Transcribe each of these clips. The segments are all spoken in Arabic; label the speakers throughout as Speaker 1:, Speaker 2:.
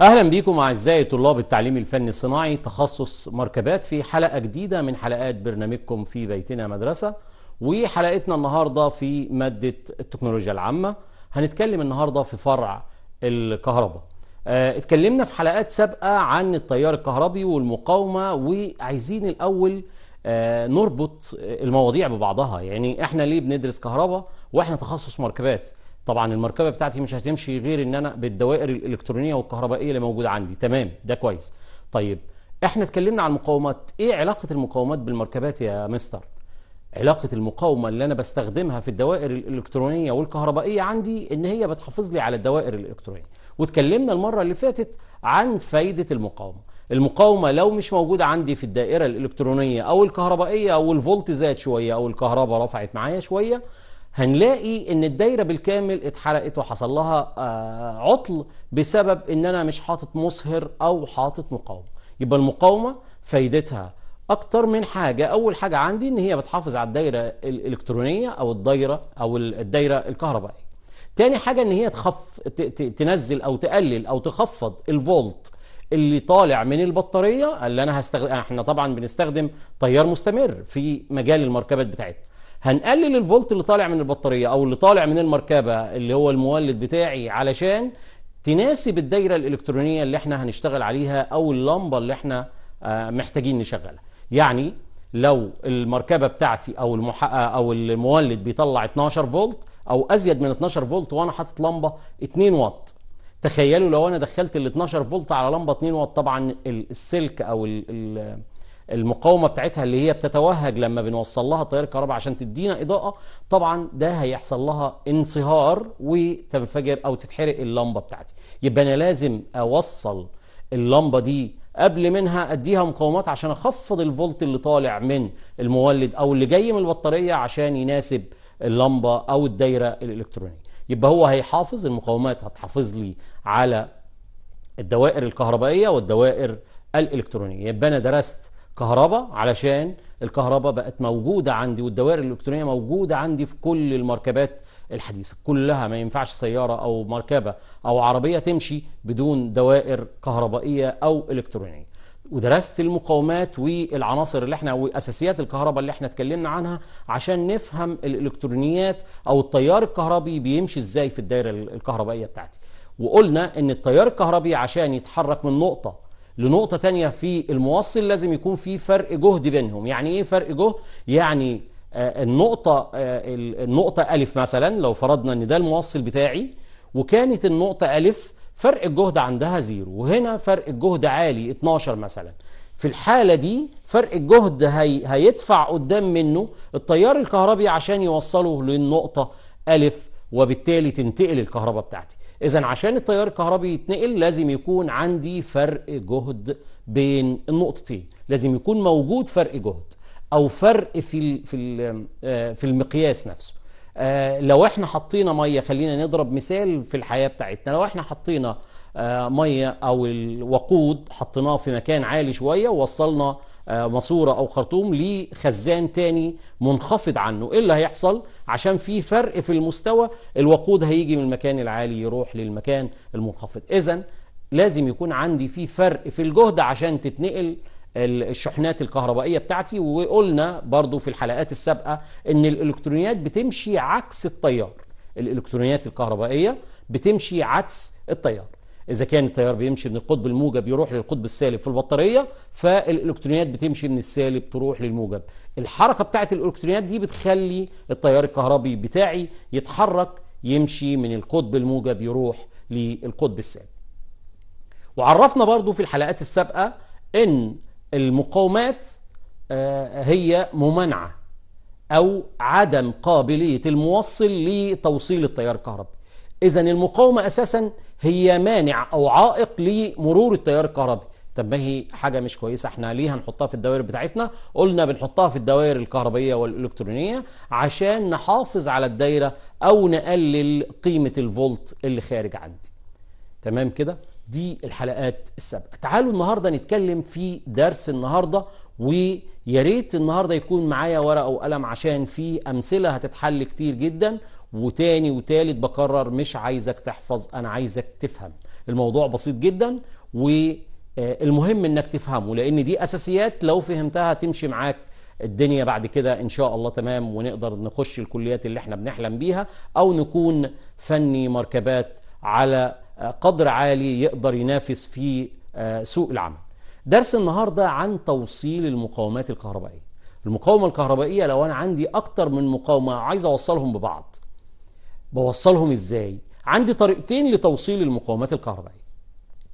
Speaker 1: اهلا بيكم اعزائي طلاب التعليم الفني الصناعي تخصص مركبات في حلقه جديده من حلقات برنامجكم في بيتنا مدرسه وحلقتنا النهارده في ماده التكنولوجيا العامه هنتكلم النهارده في فرع الكهرباء آه، اتكلمنا في حلقات سابقه عن التيار الكهربي والمقاومه وعايزين الاول آه، نربط المواضيع ببعضها يعني احنا ليه بندرس كهرباء واحنا تخصص مركبات طبعا المركبه بتاعتي مش هتمشي غير ان انا بالدوائر الالكترونيه والكهربائيه اللي موجوده عندي تمام ده كويس طيب احنا اتكلمنا عن المقاومات ايه علاقه المقاومات بالمركبات يا مستر علاقه المقاومه اللي انا بستخدمها في الدوائر الالكترونيه والكهربائيه عندي ان هي بتحافظ لي على الدوائر الالكترونيه واتكلمنا المره اللي فاتت عن فايده المقاومه المقاومه لو مش موجوده عندي في الدائره الالكترونيه او الكهربائيه او الفولت زاد شويه او الكهرباء رفعت معايا شويه هنلاقي ان الدايره بالكامل اتحرقت وحصل لها آه، عطل بسبب ان انا مش حاطط مصهر او حاطط مقاومه يبقى المقاومه فايدتها اكتر من حاجه اول حاجه عندي ان هي بتحافظ على الدايره الالكترونيه او الدايره او الدايره الكهربائيه تاني حاجه ان هي تخف تنزل او تقلل او تخفض الفولت اللي طالع من البطاريه اللي انا هستخدم احنا طبعا بنستخدم تيار مستمر في مجال المركبات بتاعتنا هنقلل الفولت اللي طالع من البطاريه او اللي طالع من المركبه اللي هو المولد بتاعي علشان تناسب الدايره الالكترونيه اللي احنا هنشتغل عليها او اللمبه اللي احنا آه، محتاجين نشغلها يعني لو المركبه بتاعتي او المحقق آه، او المولد بيطلع 12 فولت او ازيد من 12 فولت وانا حاطط لمبه 2 واط تخيلوا لو انا دخلت ال 12 فولت على لمبه 2 واط طبعا السلك او ال المقاومه بتاعتها اللي هي بتتوهج لما بنوصل لها تيار الكهرباء عشان تدينا اضاءه طبعا ده هيحصل لها انصهار وتنفجر او تتحرق اللمبه بتاعتي يبقى انا لازم اوصل اللمبه دي قبل منها اديها مقاومات عشان اخفض الفولت اللي طالع من المولد او اللي جاي من البطاريه عشان يناسب اللمبه او الدايره الالكترونيه يبقى هو هيحافظ المقاومات هتحافظ لي على الدوائر الكهربائيه والدوائر الالكترونيه يبقى انا درست كهرباء علشان الكهرباء بقت موجودة عندي والدوائر الإلكترونية موجودة عندي في كل المركبات الحديثة كلها ما ينفعش سيارة أو مركبة أو عربية تمشي بدون دوائر كهربائية أو إلكترونية ودرست المقاومات والعناصر اللي احنا واساسيات الكهرباء اللي احنا اتكلمنا عنها عشان نفهم الالكترونيات او التيار الكهربي بيمشي ازاي في الدائره الكهربائيه بتاعتي وقلنا ان التيار الكهربي عشان يتحرك من نقطه لنقطة تانية في الموصل لازم يكون في فرق جهد بينهم يعني ايه فرق جهد؟ يعني آه، النقطة آه، النقطة ألف مثلا لو فرضنا ان ده الموصل بتاعي وكانت النقطة ألف فرق الجهد عندها زيرو وهنا فرق الجهد عالي 12 مثلا في الحالة دي فرق الجهد هي هيدفع قدام منه التيار الكهربي عشان يوصله للنقطة ألف وبالتالي تنتقل الكهرباء بتاعتي إذا عشان التيار الكهربي يتنقل لازم يكون عندي فرق جهد بين النقطتين لازم يكون موجود فرق جهد أو فرق في في آه، في المقياس نفسه آه، لو احنا حطينا ميه خلينا نضرب مثال في الحياه بتاعتنا لو احنا حطينا آه، ميه او الوقود حطيناه في مكان عالي شويه ووصلنا آه، ماسوره او خرطوم لخزان تاني منخفض عنه ايه اللي هيحصل عشان في فرق في المستوى الوقود هيجي من المكان العالي يروح للمكان المنخفض اذا لازم يكون عندي في فرق في الجهد عشان تتنقل الشحنات الكهربائيه بتاعتي وقلنا برضو في الحلقات السابقه ان الالكترونيات بتمشي عكس التيار الالكترونيات الكهربائيه بتمشي عكس التيار إذا كان التيار بيمشي من القطب الموجب يروح للقطب السالب في البطارية فالإلكترونيات بتمشي من السالب تروح للموجب الحركة بتاعة الإلكترونيات دي بتخلي التيار الكهربي بتاعي يتحرك يمشي من القطب الموجب يروح للقطب السالب وعرفنا برضو في الحلقات السابقة أن المقاومات آه، هي ممانعة أو عدم قابلية الموصل لتوصيل التيار الكهربي إذا المقاومة أساسا هي مانع او عائق لمرور التيار الكهربي طب ما هي حاجه مش كويسه احنا ليه هنحطها في الدوائر بتاعتنا قلنا بنحطها في الدوائر الكهربيه والالكترونيه عشان نحافظ على الدايره او نقلل قيمه الفولت اللي خارج عندي تمام كده دي الحلقات السابقه تعالوا النهارده نتكلم في درس النهارده ويا ريت النهارده يكون معايا ورقه وقلم عشان في امثله هتتحل كتير جدا وتاني وتالت بكرر مش عايزك تحفظ انا عايزك تفهم الموضوع بسيط جدا والمهم انك تفهمه لان دي اساسيات لو فهمتها تمشي معاك الدنيا بعد كده ان شاء الله تمام ونقدر نخش الكليات اللي احنا بنحلم بيها او نكون فني مركبات على قدر عالي يقدر ينافس في آه، سوق العمل درس النهارده عن توصيل المقاومات الكهربائيه المقاومه الكهربائيه لو انا عندي اكتر من مقاومه عايز اوصلهم ببعض بوصلهم ازاي عندي طريقتين لتوصيل المقاومات الكهربائيه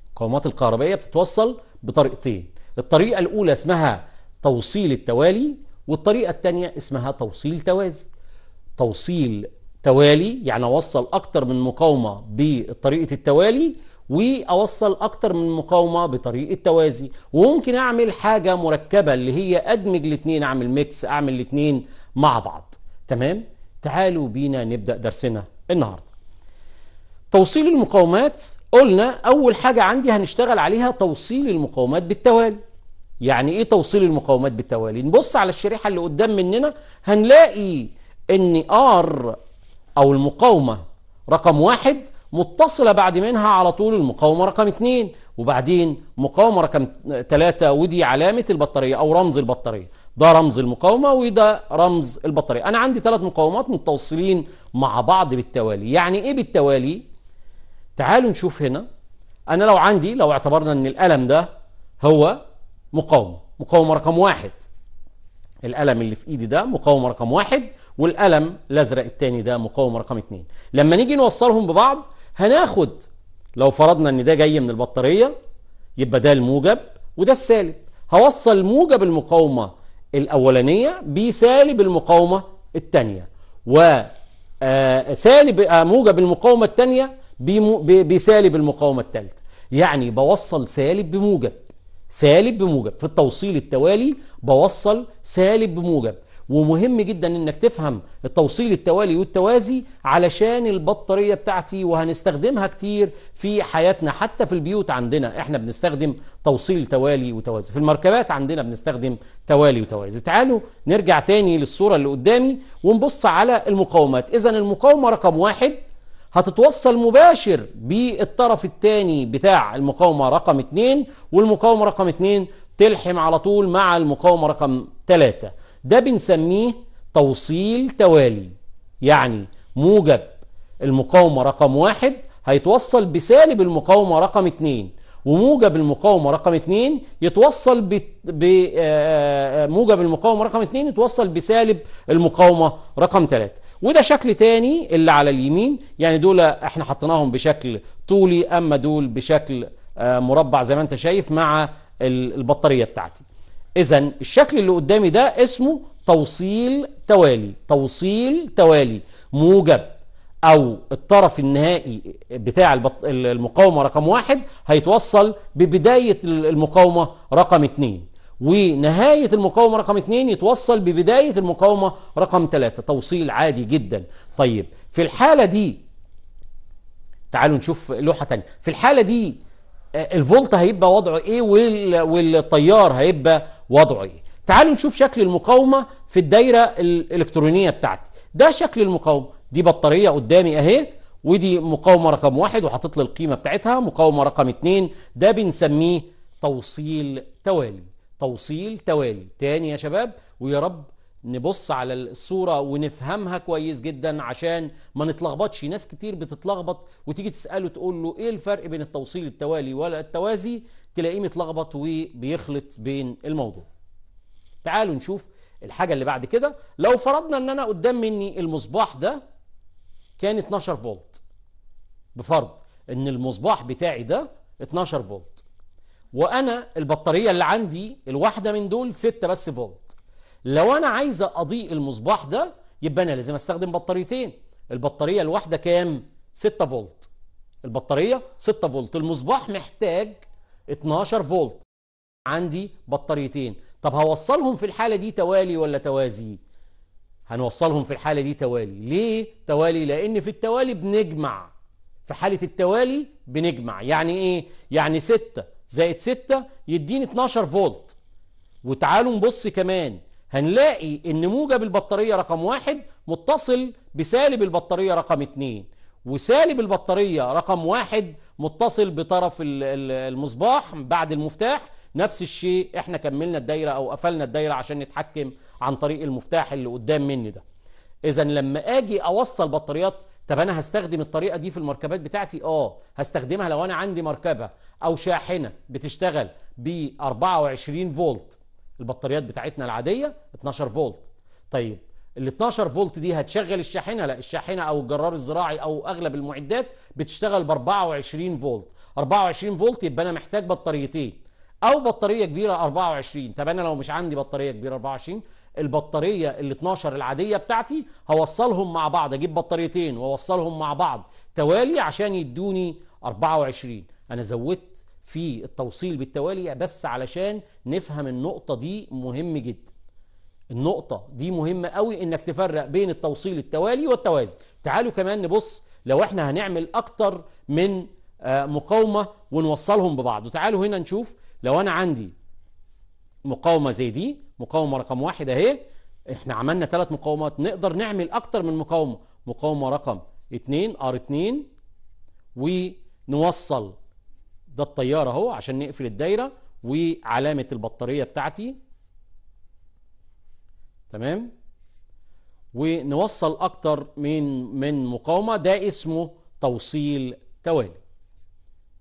Speaker 1: المقاومات الكهربائيه بتتوصل بطريقتين الطريقه الاولى اسمها توصيل التوالي والطريقه الثانيه اسمها توصيل توازي توصيل توالي يعني اوصل اكتر من مقاومه بطريقه التوالي واوصل اكتر من مقاومه بطريقه توازي وممكن اعمل حاجه مركبه اللي هي ادمج الاثنين اعمل ميكس اعمل الاثنين مع بعض تمام تعالوا بينا نبدأ درسنا النهاردة توصيل المقاومات قلنا أول حاجة عندي هنشتغل عليها توصيل المقاومات بالتوالي يعني إيه توصيل المقاومات بالتوالي نبص على الشريحة اللي قدام مننا هنلاقي إن ار أو المقاومة رقم واحد متصلة بعد منها على طول المقاومة رقم اتنين وبعدين مقاومة رقم ثلاثة ودي علامة البطارية أو رمز البطارية ده رمز المقاومة وده رمز البطارية أنا عندي ثلاث مقاومات متوصلين مع بعض بالتوالي يعني إيه بالتوالي؟ تعالوا نشوف هنا أنا لو عندي لو اعتبرنا أن الألم ده هو مقاومة مقاومة رقم واحد الألم اللي في إيدي ده مقاومة رقم واحد والألم الأزرق التاني ده مقاومة رقم اتنين لما نيجي نوصلهم ببعض هناخد لو فرضنا ان ده جاي من البطاريه يبقى ده الموجب وده السالب هوصل موجب المقاومه الأولانية آه، آه، بسالب المقاومة الثانية وسالب موجب المقاومة الثانية بسالب المقاومة الثالثة يعني بوصل سالب بموجب سالب بموجب في التوصيل التوالي بوصل سالب بموجب ومهم جدا انك تفهم التوصيل التوالي والتوازي علشان البطاريه بتاعتي وهنستخدمها كتير في حياتنا حتى في البيوت عندنا احنا بنستخدم توصيل توالي وتوازي في المركبات عندنا بنستخدم توالي وتوازي تعالوا نرجع تاني للصوره اللي قدامي ونبص على المقاومات اذا المقاومه رقم واحد هتتوصل مباشر بالطرف الثاني بتاع المقاومه رقم اثنين والمقاومه رقم اثنين تلحم على طول مع المقاومه رقم ثلاثة ده بنسميه توصيل توالي يعني موجب المقاومة رقم واحد هيتوصل بسالب المقاومة رقم اتنين وموجب المقاومة رقم اتنين يتوصل ب... ب... آه، آه، موجب المقاومة رقم اتنين يتوصل بسالب المقاومة رقم تلاتة وده شكل تاني اللي على اليمين يعني دول احنا حطيناهم بشكل طولي اما دول بشكل آه، مربع زي ما انت شايف مع البطارية بتاعتي إذا الشكل اللي قدامي ده اسمه توصيل توالي توصيل توالي موجب أو الطرف النهائي بتاع البط... المقاومة رقم واحد هيتوصل ببداية المقاومة رقم اتنين ونهاية المقاومة رقم اتنين يتوصل ببداية المقاومة رقم تلاتة توصيل عادي جدا طيب في الحالة دي تعالوا نشوف لوحة تانية في الحالة دي آه، الفولت هيبقى وضعه ايه والتيار هيبقى وضعه ايه تعالوا نشوف شكل المقاومه في الدايره الالكترونيه بتاعتي ده شكل المقاومه دي بطاريه قدامي اهي ودي مقاومه رقم واحد وحاطط لي القيمه بتاعتها مقاومه رقم اتنين ده بنسميه توصيل توالي توصيل توالي تاني يا شباب ويا رب نبص على الصورة ونفهمها كويس جدا عشان ما نتلخبطش ناس كتير بتتلخبط وتيجي تسأله تقول له ايه الفرق بين التوصيل التوالي ولا التوازي تلاقيه متلخبط وبيخلط بين الموضوع تعالوا نشوف الحاجة اللي بعد كده لو فرضنا ان انا قدام مني المصباح ده كان 12 فولت بفرض ان المصباح بتاعي ده 12 فولت وانا البطارية اللي عندي الواحدة من دول 6 بس فولت لو انا عايز اضيء المصباح ده يبقى انا لازم استخدم بطاريتين البطارية الواحدة كام 6 فولت البطارية 6 فولت المصباح محتاج 12 فولت عندي بطاريتين طب هوصلهم في الحالة دي توالي ولا توازي هنوصلهم في الحالة دي توالي ليه توالي لأن في التوالي بنجمع في حالة التوالي بنجمع يعني ايه يعني 6 زائد 6 يديني 12 فولت وتعالوا نبص كمان هنلاقي ان موجب البطارية رقم واحد متصل بسالب البطارية رقم اتنين وسالب البطارية رقم واحد متصل بطرف المصباح بعد المفتاح نفس الشيء احنا كملنا الدايرة او قفلنا الدايرة عشان نتحكم عن طريق المفتاح اللي قدام مني ده اذا لما اجي اوصل بطاريات طب انا هستخدم الطريقه دي في المركبات بتاعتي اه هستخدمها لو انا عندي مركبه او شاحنه بتشتغل ب 24 فولت البطاريات بتاعتنا العاديه 12 فولت طيب ال 12 فولت دي هتشغل الشاحنه لا الشاحنه او الجرار الزراعي او اغلب المعدات بتشتغل ب 24 فولت 24 فولت يبقى انا محتاج بطاريتين او بطاريه كبيره 24 طب انا لو مش عندي بطاريه كبيره 24 البطاريه ال 12 العاديه بتاعتي هوصلهم مع بعض اجيب بطاريتين واوصلهم مع بعض توالي عشان يدوني 24 انا زودت في التوصيل بالتوالي بس علشان نفهم النقطه دي مهم جدا النقطة دي مهمة قوي انك تفرق بين التوصيل التوالي والتوازي تعالوا كمان نبص لو احنا هنعمل اكتر من آه، مقاومة ونوصلهم ببعض وتعالوا هنا نشوف لو انا عندي مقاومة زي دي مقاومة رقم واحد اهي احنا عملنا ثلاث مقاومات نقدر نعمل اكتر من مقاومة مقاومة رقم اتنين ار اتنين ونوصل ده الطيارة اهو عشان نقفل الدايرة وعلامة البطارية بتاعتي تمام ونوصل اكتر من من مقاومه ده اسمه توصيل توالي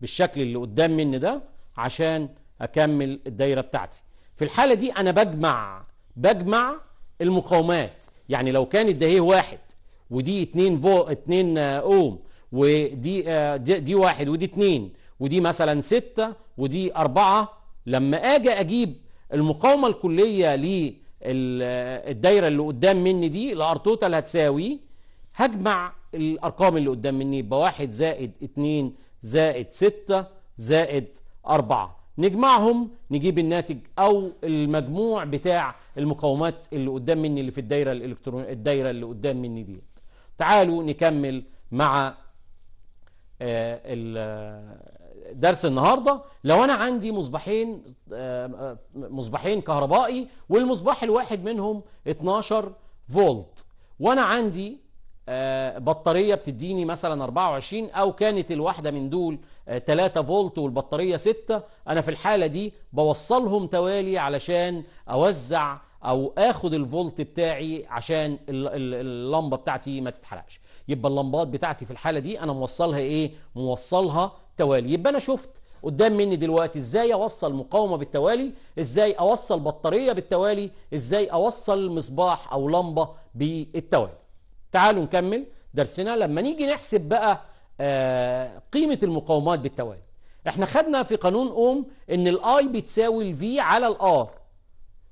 Speaker 1: بالشكل اللي قدام مني ده عشان اكمل الدايره بتاعتي في الحاله دي انا بجمع بجمع المقاومات يعني لو كانت ده هي إيه واحد ودي اتنين فو اتنين اوم ودي آه، دي, واحد ودي اتنين ودي مثلا ستة ودي اربعة لما اجي اجيب المقاومه الكليه الدايره اللي قدام مني دي الار توتال هتساوي هجمع الارقام اللي قدام مني يبقى 1 زائد 2 زائد 6 زائد 4 نجمعهم نجيب الناتج او المجموع بتاع المقاومات اللي قدام مني اللي في الدايره الالكترون الدايره اللي قدام مني دي تعالوا نكمل مع آه درس النهارده لو انا عندي مصباحين آه، آه، مصباحين كهربائي والمصباح الواحد منهم 12 فولت وانا عندي آه، بطاريه بتديني مثلا 24 او كانت الواحده من دول 3 فولت والبطاريه 6 انا في الحاله دي بوصلهم توالي علشان اوزع او اخد الفولت بتاعي عشان اللمبه بتاعتي ما تتحرقش يبقى اللمبات بتاعتي في الحاله دي انا موصلها ايه موصلها التوالي يبقى أنا شفت قدام مني دلوقتي ازاي اوصل مقاومه بالتوالي ازاي اوصل بطاريه بالتوالي ازاي اوصل مصباح او لمبه بالتوالي تعالوا نكمل درسنا لما نيجي نحسب بقى آه، قيمه المقاومات بالتوالي احنا خدنا في قانون اوم ان الاي بتساوي الفي على الار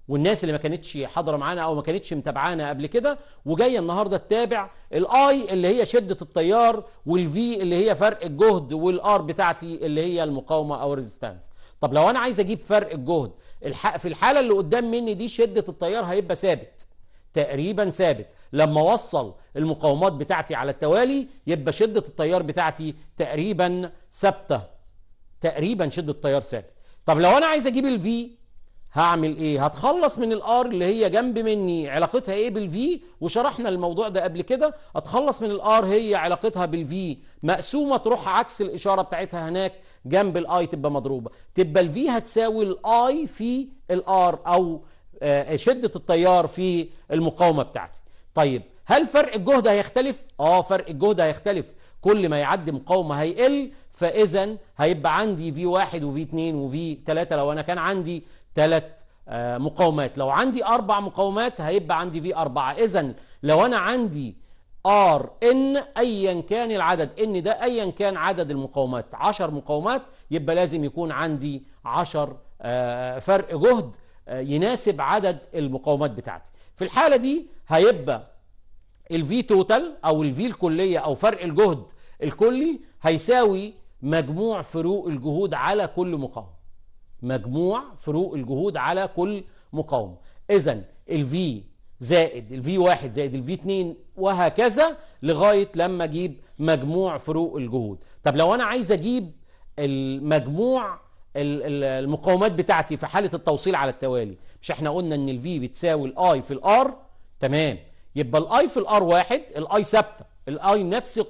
Speaker 1: والناس اللي ما كانتش حاضره معانا او ما كانتش متابعانا قبل كده وجايه النهارده تتابع الاي اللي هي شده التيار والفي اللي هي فرق الجهد والار بتاعتي اللي هي المقاومه او الريزيستانس طب لو انا عايز اجيب فرق الجهد في الحاله اللي قدام مني دي شده التيار هيبقى ثابت تقريبا ثابت لما اوصل المقاومات بتاعتي على التوالي يبقى شده التيار بتاعتي تقريبا ثابته تقريبا شده التيار ثابت طب لو انا عايز اجيب الفي هعمل ايه هتخلص من الار اللي هي جنب مني علاقتها ايه بالفي وشرحنا الموضوع ده قبل كده اتخلص من الار هي علاقتها بالفي مقسومه تروح عكس الاشاره بتاعتها هناك جنب الاي تبقى مضروبه تبقى الفي هتساوي الاي في الار او آه، شده التيار في المقاومه بتاعتي طيب هل فرق الجهد هيختلف اه فرق الجهد هيختلف كل ما يعدي مقاومه هيقل فاذا هيبقى عندي في واحد وفي اتنين وفي تلاته لو انا كان عندي ثلاث آه، مقاومات لو عندي أربع مقاومات هيبقى عندي في أربعة إذا لو أنا عندي ار ان ايا كان العدد ان ده ايا كان عدد المقاومات 10 مقاومات يبقى لازم يكون عندي 10 آه، فرق جهد آه، يناسب عدد المقاومات بتاعتي في الحالة دي هيبقى الفي توتال او الفي الكلية او فرق الجهد الكلي هيساوي مجموع فروق الجهود على كل مقاومة مجموع فروق الجهود على كل مقاومة إذا الفي زائد الفي واحد زائد الفي اتنين وهكذا لغاية لما أجيب مجموع فروق الجهود طب لو أنا عايز أجيب المجموع المقاومات بتاعتي في حالة التوصيل على التوالي مش احنا قلنا ان الفي بتساوي الاي في الار تمام يبقى الاي في الار واحد الاي ثابته الاي نفس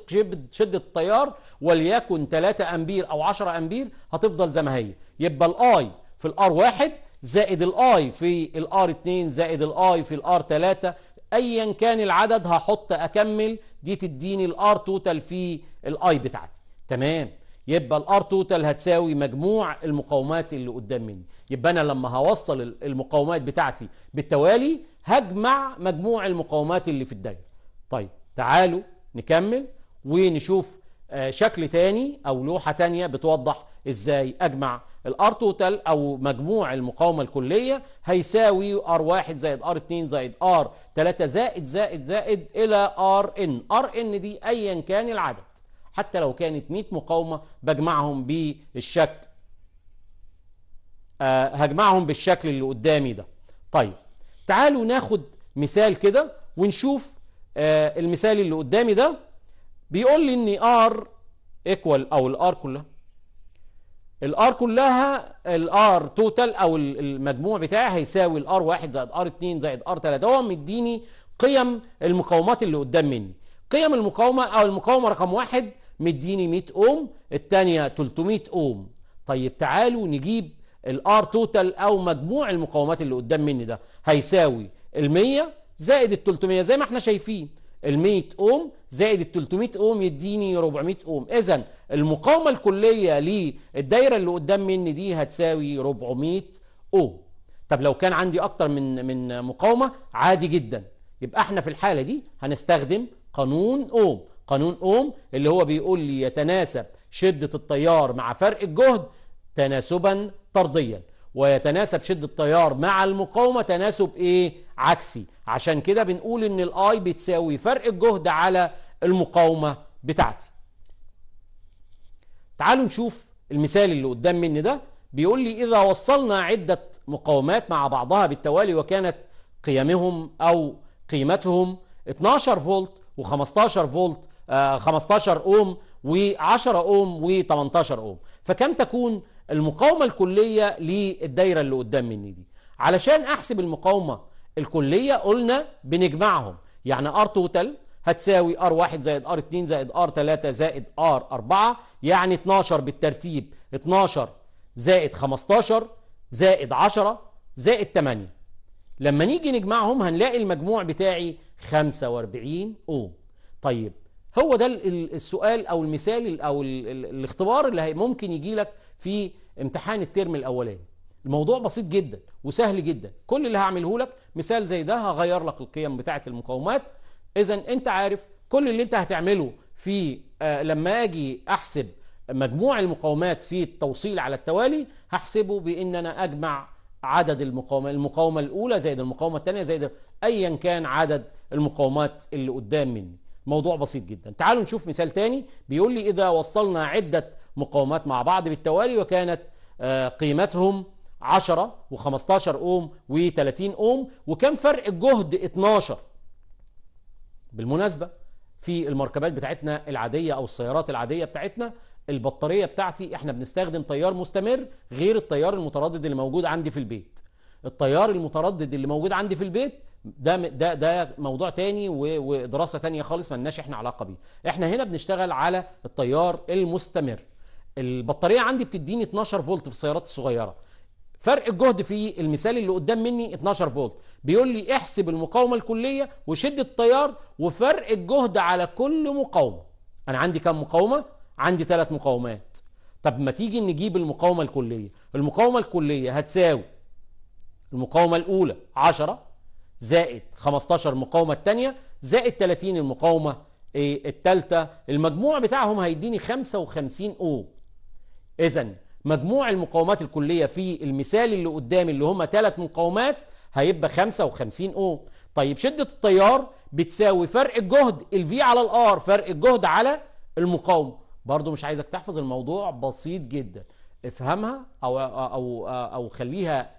Speaker 1: شده التيار وليكن 3 امبير او 10 امبير هتفضل زي ما هي يبقى الاي في الار واحد زائد الاي في الار 2 زائد الاي في الار 3 ايا كان العدد هحط اكمل دي تديني الار توتال في الاي بتاعتي تمام يبقى الار توتال هتساوي مجموع المقاومات اللي قدام مني يبقى انا لما هوصل المقاومات بتاعتي بالتوالي هجمع مجموع المقاومات اللي في الدايره طيب تعالوا نكمل ونشوف آه، شكل تاني او لوحة تانية بتوضح ازاي اجمع الار توتال او مجموع المقاومة الكلية هيساوي ار1 زائد ار2 زائد ار3 زائد زائد زائد الى ار ان ار ان دي ايا كان العدد حتى لو كانت 100 مقاومة بجمعهم بالشكل أه هجمعهم بالشكل اللي قدامي ده طيب تعالوا ناخد مثال كده ونشوف آه المثال اللي قدامي ده بيقول لي ان ار ايكوال او الار كلها الار كلها الار توتال او المجموع بتاعي هيساوي الار 1 زائد ار 2 زائد ار 3 هو مديني قيم المقاومات اللي قدام مني قيم المقاومه او المقاومه رقم واحد مديني 100 اوم الثانيه 300 اوم طيب تعالوا نجيب الار توتال او مجموع المقاومات اللي قدام مني ده هيساوي ال 100 زائد ال 300 زي ما احنا شايفين ال 100 اوم زائد ال 300 اوم يديني 400 اوم اذا المقاومه الكليه للدايره اللي قدام مني دي هتساوي 400 اوم طب لو كان عندي اكتر من من مقاومه عادي جدا يبقى احنا في الحاله دي هنستخدم قانون اوم قانون اوم اللي هو بيقول لي يتناسب شده التيار مع فرق الجهد تناسبا طرديا ويتناسب شده التيار مع المقاومه تناسب ايه عكسي عشان كده بنقول ان الاي بتساوي فرق الجهد على المقاومة بتاعتي تعالوا نشوف المثال اللي قدام مني ده بيقول لي إذا وصلنا عدة مقاومات مع بعضها بالتوالي وكانت قيمهم أو قيمتهم 12 فولت و15 فولت آه 15 أوم و10 أوم و18 أوم فكم تكون المقاومة الكلية للدايرة اللي قدام مني دي علشان أحسب المقاومة الكلية قلنا بنجمعهم يعني ار توتال هتساوي ار 1 زائد ار 2 زائد ار 3 زائد ار 4 يعني 12 بالترتيب 12 زائد 15 زائد 10 زائد 8 لما نيجي نجمعهم هنلاقي المجموع بتاعي 45 اوم طيب هو ده السؤال او المثال او الاختبار اللي ممكن يجي لك في امتحان الترم الاولاني الموضوع بسيط جدا وسهل جدا كل اللي هعمله لك مثال زي ده هغير لك القيم بتاعه المقاومات اذا انت عارف كل اللي انت هتعمله في آه لما اجي احسب مجموع المقاومات في التوصيل على التوالي هحسبه بان انا اجمع عدد المقاومه المقاومه الاولى زائد المقاومه الثانيه زائد ايا كان عدد المقاومات اللي قدام مني موضوع بسيط جدا تعالوا نشوف مثال تاني بيقول لي اذا وصلنا عده مقاومات مع بعض بالتوالي وكانت آه، قيمتهم 10 و15 اوم و30 اوم وكان فرق الجهد 12 بالمناسبه في المركبات بتاعتنا العاديه او السيارات العاديه بتاعتنا البطاريه بتاعتي احنا بنستخدم تيار مستمر غير التيار المتردد اللي موجود عندي في البيت التيار المتردد اللي موجود عندي في البيت ده ده ده موضوع تاني ودراسه تانيه خالص ملناش احنا علاقه بيه احنا هنا بنشتغل على التيار المستمر البطاريه عندي بتديني 12 فولت في السيارات الصغيره فرق الجهد في المثال اللي قدام مني 12 فولت بيقول لي احسب المقاومة الكلية وشد التيار وفرق الجهد على كل مقاومة أنا عندي كم مقاومة؟ عندي ثلاث مقاومات طب ما تيجي نجيب المقاومة الكلية المقاومة الكلية هتساوي المقاومة الأولى 10 زائد 15 المقاومة الثانية زائد 30 المقاومة الثالثة المجموع بتاعهم هيديني 55 أو إذن مجموع المقاومات الكلية في المثال اللي قدامي اللي هم ثلاث مقاومات هيبقى 55 اوم طيب شدة التيار بتساوي فرق الجهد الفي على الار فرق الجهد على المقاومة برضو مش عايزك تحفظ الموضوع بسيط جدا افهمها او او او خليها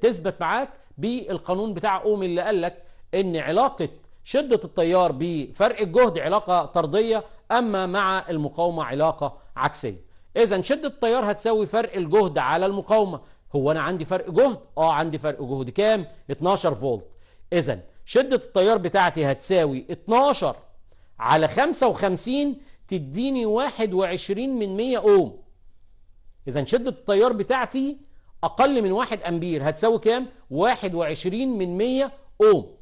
Speaker 1: تثبت معاك بالقانون بتاع اوم اللي قال لك ان علاقه شده التيار بفرق الجهد علاقه طرديه اما مع المقاومه علاقه عكسيه اذا شده التيار هتساوي فرق الجهد على المقاومه هو انا عندي فرق جهد اه عندي فرق جهد كام 12 فولت اذا شده التيار بتاعتي هتساوي 12 على 55 تديني 21 من 100 اوم اذا شده التيار بتاعتي اقل من 1 امبير هتساوي كام 21 من 100 اوم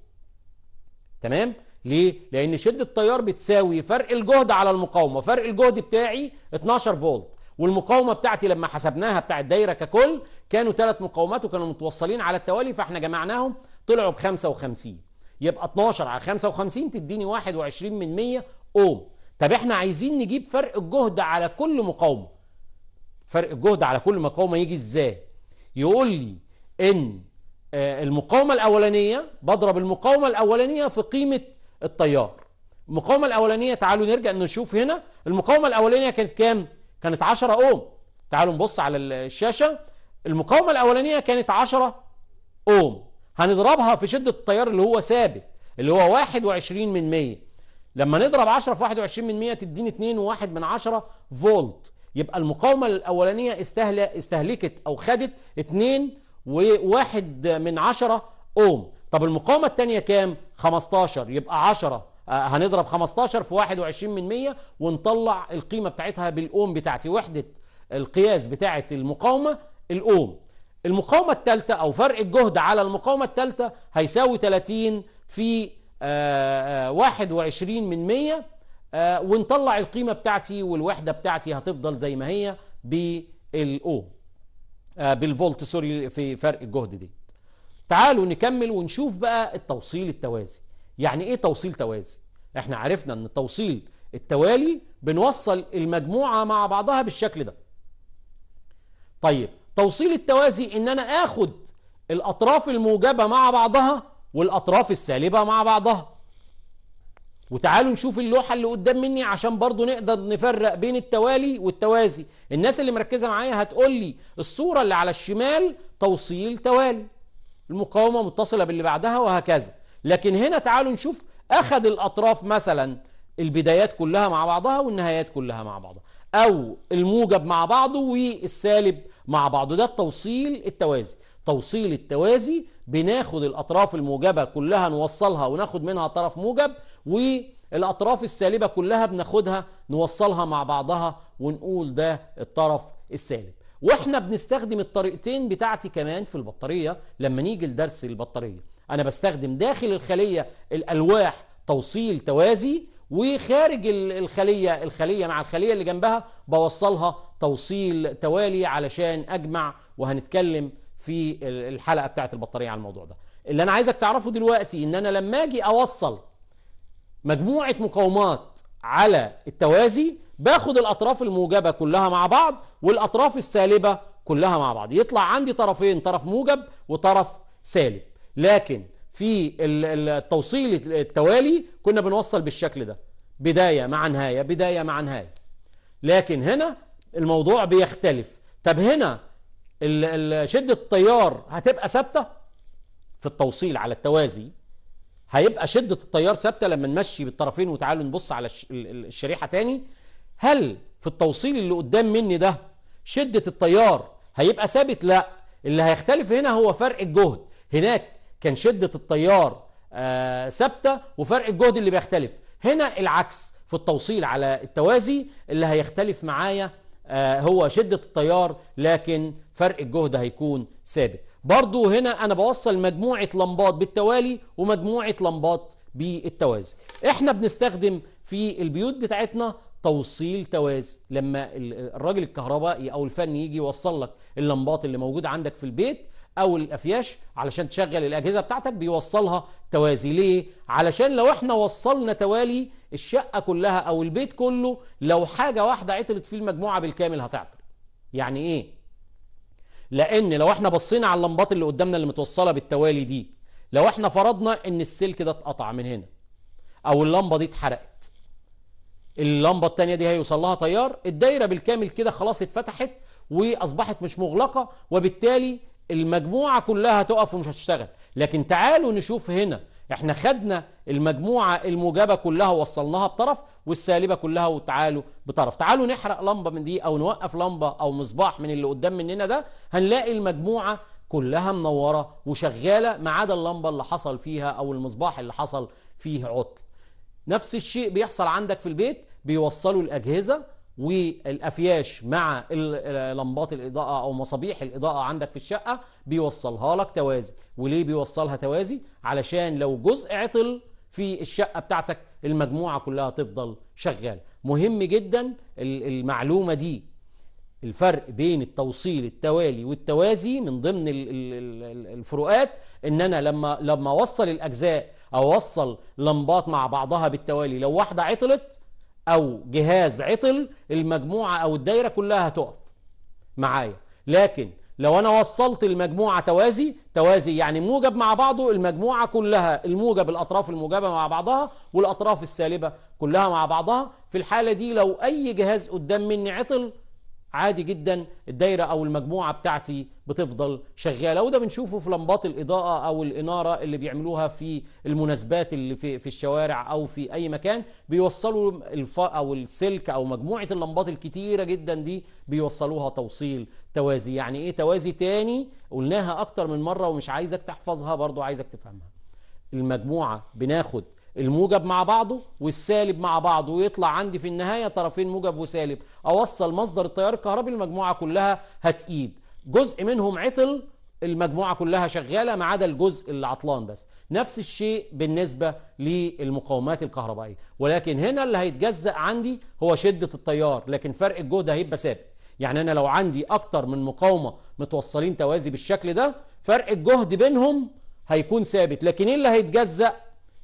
Speaker 1: تمام ليه لان شده التيار بتساوي فرق الجهد على المقاومه فرق الجهد بتاعي 12 فولت والمقاومه بتاعتي لما حسبناها بتاع الدايره ككل كانوا ثلاث مقاومات وكانوا متوصلين على التوالي فاحنا جمعناهم طلعوا ب 55 يبقى 12 على 55 تديني 21 من 100 اوم طب احنا عايزين نجيب فرق الجهد على كل مقاومه فرق الجهد على كل مقاومه يجي ازاي يقول لي ان آه، المقاومه الاولانيه بضرب المقاومه الاولانيه في قيمه التيار المقاومه الاولانيه تعالوا نرجع نشوف هنا المقاومه الاولانيه كانت كام كانت 10 اوم تعالوا نبص على الشاشه المقاومه الاولانيه كانت 10 اوم هنضربها في شده التيار اللي هو ثابت اللي هو 21 من 100 لما نضرب 10 في 21 من 100 تديني 2.1 من 10 فولت يبقى المقاومه الاولانيه استهلكت او خدت 2 و1 من 10 اوم طب المقاومه الثانيه كام 15 يبقى 10 آه، هنضرب 15 في 21 من 100 ونطلع القيمه بتاعتها بالاوم بتاعتي وحده القياس بتاعه المقاومه الاوم المقاومه الثالثه او فرق الجهد على المقاومه الثالثه هيساوي 30 في 21 آه، آه، من 100 ونطلع القيمه بتاعتي والوحده بتاعتي هتفضل زي ما هي بالاوم بالفولت سوري في فرق الجهد دي تعالوا نكمل ونشوف بقى التوصيل التوازي يعني ايه توصيل توازي احنا عرفنا ان توصيل التوالي بنوصل المجموعة مع بعضها بالشكل ده طيب توصيل التوازي ان انا اخد الاطراف الموجبة مع بعضها والاطراف السالبة مع بعضها وتعالوا نشوف اللوحة اللي قدام مني عشان برضو نقدر نفرق بين التوالي والتوازي الناس اللي مركزة معايا هتقول لي الصورة اللي على الشمال توصيل توالي المقاومة متصلة باللي بعدها وهكذا لكن هنا تعالوا نشوف أخذ الأطراف مثلا البدايات كلها مع بعضها والنهايات كلها مع بعضها أو الموجب مع بعضه والسالب مع بعضه ده التوصيل التوازي توصيل التوازي بناخد الأطراف الموجبة كلها نوصلها وناخد منها طرف موجب والأطراف السالبة كلها بناخدها نوصلها مع بعضها ونقول ده الطرف السالب واحنا بنستخدم الطريقتين بتاعتي كمان في البطارية لما نيجي لدرس البطارية أنا بستخدم داخل الخلية الألواح توصيل توازي وخارج الخلية الخلية مع الخلية اللي جنبها بوصلها توصيل توالي علشان أجمع وهنتكلم في الحلقة بتاعت البطارية على الموضوع ده اللي أنا عايزك تعرفه دلوقتي إن أنا لما أجي أوصل مجموعة مقاومات على التوازي باخد الأطراف الموجبة كلها مع بعض والأطراف السالبة كلها مع بعض يطلع عندي طرفين طرف موجب وطرف سالب لكن في التوصيل التوالي كنا بنوصل بالشكل ده بداية مع نهاية بداية مع نهاية لكن هنا الموضوع بيختلف طب هنا شدة التيار هتبقى ثابتة في التوصيل على التوازي هيبقى شدة التيار ثابتة لما نمشي بالطرفين وتعالوا نبص على الشريحة تاني هل في التوصيل اللي قدام مني ده شدة التيار هيبقى ثابت لا اللي هيختلف هنا هو فرق الجهد هناك كان شدة التيار آه، ثابته وفرق الجهد اللي بيختلف هنا العكس في التوصيل على التوازي اللي هيختلف معايا آه، هو شدة التيار لكن فرق الجهد هيكون ثابت برضو هنا أنا بوصل مجموعة لمبات بالتوالي ومجموعة لمبات بالتوازي احنا بنستخدم في البيوت بتاعتنا توصيل توازي لما الراجل الكهربائي أو الفني يجي يوصل لك اللمبات اللي موجودة عندك في البيت او الافياش علشان تشغل الاجهزه بتاعتك بيوصلها توازي ليه علشان لو احنا وصلنا توالي الشقه كلها او البيت كله لو حاجه واحده عطلت فيه المجموعه بالكامل هتعطل يعني ايه لان لو احنا بصينا على اللمبات اللي قدامنا اللي متوصله بالتوالي دي لو احنا فرضنا ان السلك ده اتقطع من هنا او اللمبه دي اتحرقت اللمبه التانية دي هيوصل لها تيار الدايره بالكامل كده خلاص اتفتحت واصبحت مش مغلقه وبالتالي المجموعة كلها تقف ومش هتشتغل لكن تعالوا نشوف هنا احنا خدنا المجموعة الموجبة كلها وصلناها بطرف والسالبة كلها وتعالوا بطرف تعالوا نحرق لمبة من دي او نوقف لمبة او مصباح من اللي قدام مننا ده هنلاقي المجموعة كلها منورة وشغالة ما عدا اللمبة اللي حصل فيها او المصباح اللي حصل فيه عطل نفس الشيء بيحصل عندك في البيت بيوصلوا الأجهزة والافياش مع لمبات الاضاءه او مصابيح الاضاءه عندك في الشقه بيوصلها لك توازي وليه بيوصلها توازي علشان لو جزء عطل في الشقه بتاعتك المجموعه كلها تفضل شغاله مهم جدا المعلومه دي الفرق بين التوصيل التوالي والتوازي من ضمن الفروقات ان انا لما لما اوصل الاجزاء اوصل لمبات مع بعضها بالتوالي لو واحده عطلت أو جهاز عطل المجموعة أو الدايرة كلها هتقف معايا لكن لو أنا وصلت المجموعة توازي توازي يعني موجب مع بعضه المجموعة كلها الموجب الأطراف الموجبة مع بعضها والأطراف السالبة كلها مع بعضها في الحالة دي لو أي جهاز قدام مني عطل عادي جدا الدايره او المجموعه بتاعتي بتفضل شغاله وده بنشوفه في لمبات الاضاءه او الاناره اللي بيعملوها في المناسبات اللي في, في الشوارع او في اي مكان بيوصلوا الف او السلك او مجموعه اللمبات الكتيره جدا دي بيوصلوها توصيل توازي يعني ايه توازي تاني قلناها اكتر من مره ومش عايزك تحفظها برضو عايزك تفهمها المجموعه بناخد الموجب مع بعضه والسالب مع بعضه ويطلع عندي في النهاية طرفين موجب وسالب أوصل مصدر التيار الكهربي المجموعة كلها هتقيد جزء منهم عطل المجموعة كلها شغالة ما عدا الجزء اللي عطلان بس نفس الشيء بالنسبة للمقاومات الكهربائية ولكن هنا اللي هيتجزأ عندي هو شدة التيار لكن فرق الجهد هيبقى ثابت يعني أنا لو عندي أكتر من مقاومة متوصلين توازي بالشكل ده فرق الجهد بينهم هيكون ثابت لكن ايه اللي هيتجزأ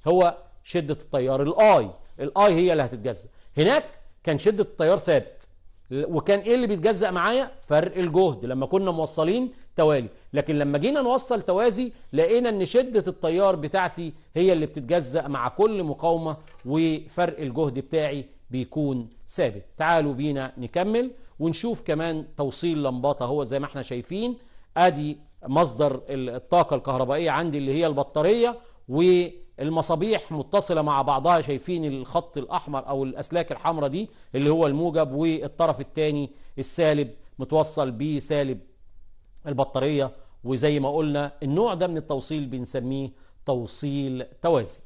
Speaker 1: هو شده التيار الاي الاي هي اللي هتتجزا هناك كان شده التيار ثابت وكان ايه اللي بيتجزا معايا فرق الجهد لما كنا موصلين توالي لكن لما جينا نوصل توازي لقينا ان شده التيار بتاعتي هي اللي بتتجزا مع كل مقاومه وفرق الجهد بتاعي بيكون ثابت تعالوا بينا نكمل ونشوف كمان توصيل لمبات اهو زي ما احنا شايفين ادي مصدر الطاقه الكهربائيه عندي اللي هي البطاريه و المصابيح متصلة مع بعضها شايفين الخط الأحمر أو الأسلاك الحمراء دي اللي هو الموجب والطرف الثاني السالب متوصل بسالب البطارية وزي ما قلنا النوع ده من التوصيل بنسميه توصيل توازي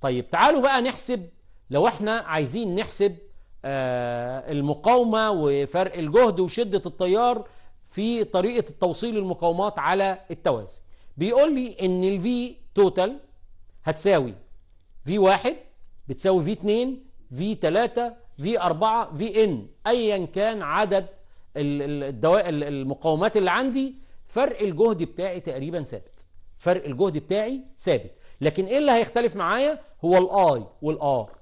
Speaker 1: طيب تعالوا بقى نحسب لو احنا عايزين نحسب آه المقاومة وفرق الجهد وشدة التيار في طريقة التوصيل المقاومات على التوازي بيقول لي ان الفي توتال هتساوي في واحد بتساوي في 2 في 3 في 4 في ان ايا كان عدد الدواء المقاومات اللي عندي فرق الجهد بتاعي تقريبا ثابت فرق الجهد بتاعي ثابت لكن ايه اللي هيختلف معايا هو الاي والار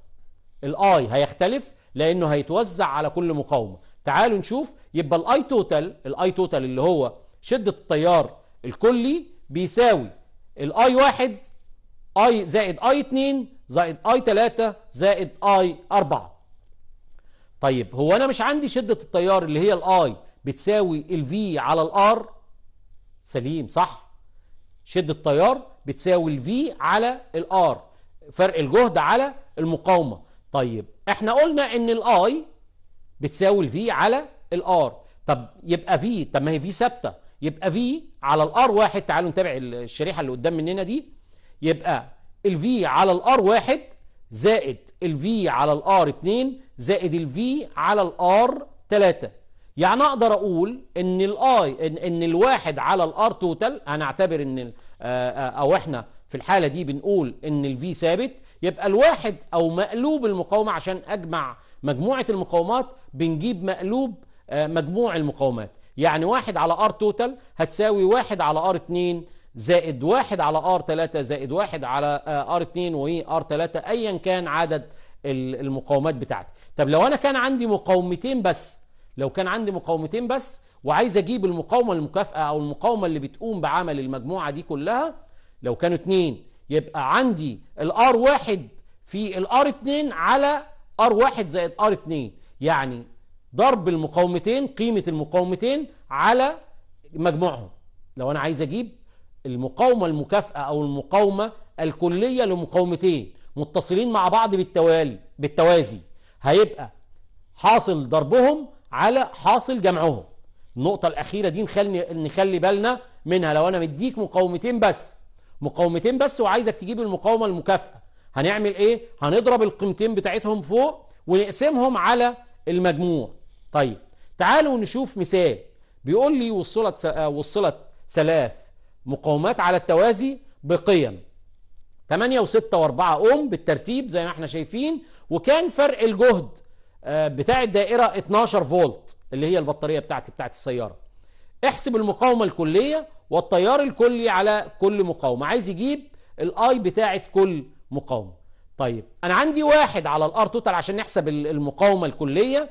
Speaker 1: الاي هيختلف لانه هيتوزع على كل مقاومه تعالوا نشوف يبقى الاي توتال الاي توتال اللي هو شده التيار الكلي بيساوي الاي واحد اي زائد اي 2 زائد اي 3 زائد اي 4 طيب هو انا مش عندي شده التيار اللي هي الاي بتساوي الفي على الار سليم صح شده التيار بتساوي الفي على الار فرق الجهد على المقاومه طيب احنا قلنا ان الاي بتساوي الفي على الار طب يبقى في طب ما هي في ثابته يبقى في على الار واحد تعالوا نتابع الشريحه اللي قدام مننا دي يبقى الفي على الار واحد زائد الفي على الار 2 زائد الفي على الار 3 يعني اقدر اقول ان الاي ان, إن الواحد على الار توتال هنعتبر ان آه، آه، او احنا في الحاله دي بنقول ان الفي ثابت يبقى الواحد او مقلوب المقاومه عشان اجمع مجموعه المقاومات بنجيب مقلوب آه، مجموع المقاومات يعني واحد على ار توتال هتساوي واحد على ار 2 زائد واحد على ار 3 زائد واحد على ار 2 وار 3 ايا كان عدد المقاومات بتاعتي طب لو انا كان عندي مقاومتين بس لو كان عندي مقاومتين بس وعايز اجيب المقاومه المكافئه او المقاومه اللي بتقوم بعمل المجموعه دي كلها لو كانوا اتنين يبقى عندي الار واحد في الار 2 على ار واحد زائد ار 2 يعني ضرب المقاومتين قيمة المقاومتين على مجموعهم لو أنا عايز أجيب المقاومة المكافأة أو المقاومة الكلية لمقاومتين متصلين مع بعض بالتوالي بالتوازي هيبقى حاصل ضربهم على حاصل جمعهم النقطة الأخيرة دي نخلي نخلي بالنا منها لو أنا مديك مقاومتين بس مقاومتين بس وعايزك تجيب المقاومة المكافأة هنعمل إيه؟ هنضرب القيمتين بتاعتهم فوق ونقسمهم على المجموع طيب تعالوا نشوف مثال بيقول لي وصلت آه، وصلت ثلاث مقاومات على التوازي بقيم 8 و6 و4 اوم بالترتيب زي ما احنا شايفين وكان فرق الجهد آه، بتاع الدائرة 12 فولت اللي هي البطارية بتاعتي بتاعت السيارة احسب المقاومة الكلية والتيار الكلي على كل مقاومة عايز يجيب الاي بتاعت كل مقاومة طيب انا عندي واحد على الار توتال عشان نحسب المقاومة الكلية